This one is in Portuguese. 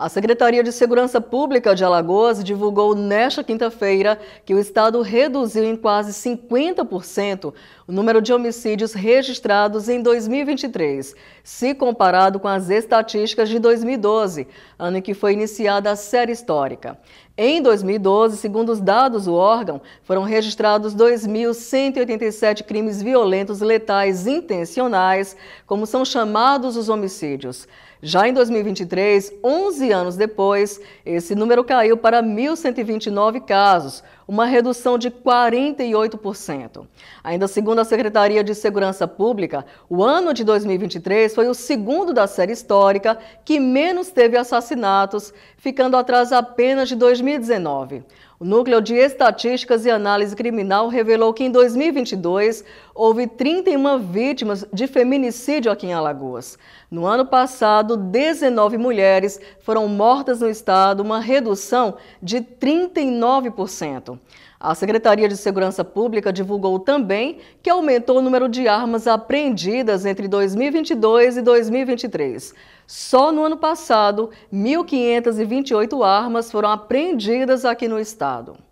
A Secretaria de Segurança Pública de Alagoas divulgou nesta quinta-feira que o estado reduziu em quase 50% o número de homicídios registrados em 2023, se comparado com as estatísticas de 2012, ano em que foi iniciada a série histórica. Em 2012, segundo os dados do órgão, foram registrados 2.187 crimes violentos letais intencionais, como são chamados os homicídios. Já em 2023, 11 anos depois, esse número caiu para 1.129 casos, uma redução de 48%. Ainda segundo a Secretaria de Segurança Pública, o ano de 2023 foi o segundo da série histórica que menos teve assassinatos, ficando atrás apenas de 2019. O Núcleo de Estatísticas e Análise Criminal revelou que em 2022 houve 31 vítimas de feminicídio aqui em Alagoas. No ano passado, 19 mulheres foram mortas no estado, uma redução de 39%. A Secretaria de Segurança Pública divulgou também que aumentou o número de armas apreendidas entre 2022 e 2023. Só no ano passado, 1.528 armas foram apreendidas aqui no estado.